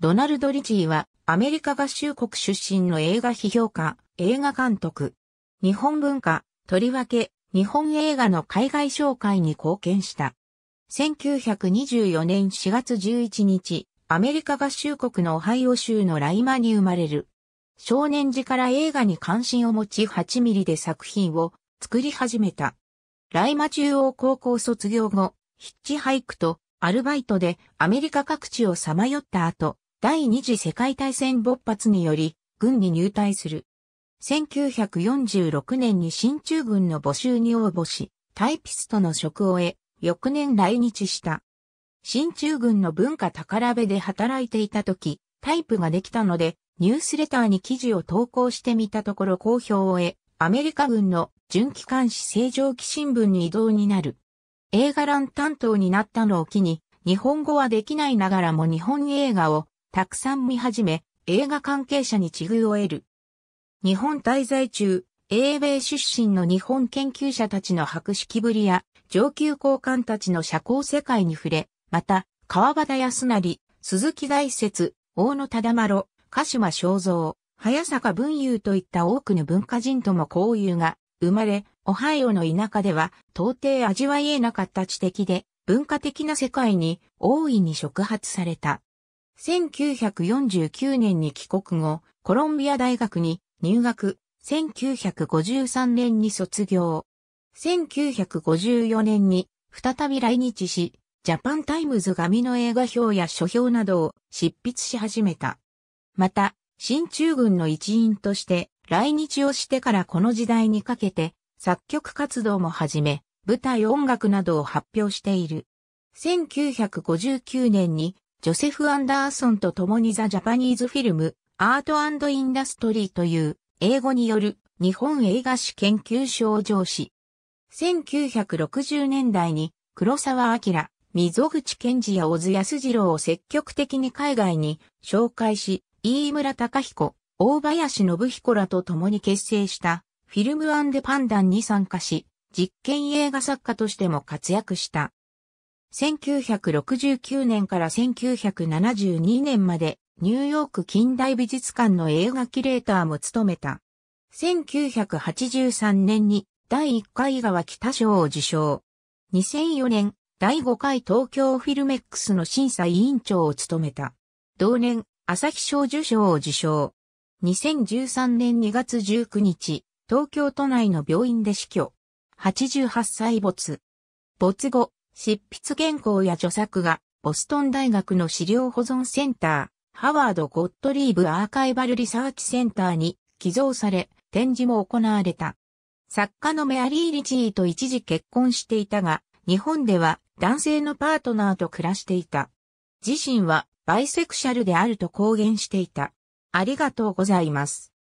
ドナルド・リジーは、アメリカ合衆国出身の映画批評家、映画監督。日本文化、とりわけ、日本映画の海外紹介に貢献した。1924年4月11日、アメリカ合衆国のオハイオ州のライマに生まれる。少年時から映画に関心を持ち8ミリで作品を作り始めた。ライマ中央高校卒業後、ヒッチハイクとアルバイトでアメリカ各地をさまよった後、第二次世界大戦勃発により、軍に入隊する。1946年に新中軍の募集に応募し、タイピストの職を得、翌年来日した。新中軍の文化宝部で働いていた時、タイプができたので、ニュースレターに記事を投稿してみたところ好評を得、アメリカ軍の準機関紙正常期新聞に移動になる。映画欄担当になったのを機に、日本語はできないながらも日本映画をたくさん見始め、映画関係者に地遇を得る。日本滞在中、英米出身の日本研究者たちの博識ぶりや、上級高官たちの社交世界に触れ、また、川端康成、鈴木大説、大野忠丸、鹿島正造、早坂文雄といった多くの文化人とも交友が生まれ、オハイオの田舎では到底味わい得なかった知的で文化的な世界に大いに触発された。1949年に帰国後、コロンビア大学に入学、1953年に卒業。1954年に再び来日し、ジャパンタイムズ紙の映画表や書評などを執筆し始めた。また、新中軍の一員として来日をしてからこの時代にかけて作曲活動も始め、舞台音楽などを発表している。1959年にジョセフ・アンダーソンと共にザ・ジャパニーズ・フィルム、アートインダストリーという英語による日本映画史研究賞上司。1960年代に黒沢明、溝口健二や小津安二郎を積極的に海外に紹介し、飯村隆彦、大林信彦らと共に結成したフィルムパンダンに参加し、実験映画作家としても活躍した。1969年から1972年までニューヨーク近代美術館の映画キュレーターも務めた。1983年に第1回川北賞を受賞。2004年第5回東京フィルメックスの審査委員長を務めた。同年朝日賞受賞を受賞。2013年2月19日、東京都内の病院で死去。88歳没。没後、執筆原稿や著作が、ボストン大学の資料保存センター、ハワード・ゴットリーブ・アーカイバル・リサーチセンターに寄贈され、展示も行われた。作家のメアリー・リチーと一時結婚していたが、日本では男性のパートナーと暮らしていた。自身はバイセクシャルであると公言していた。ありがとうございます。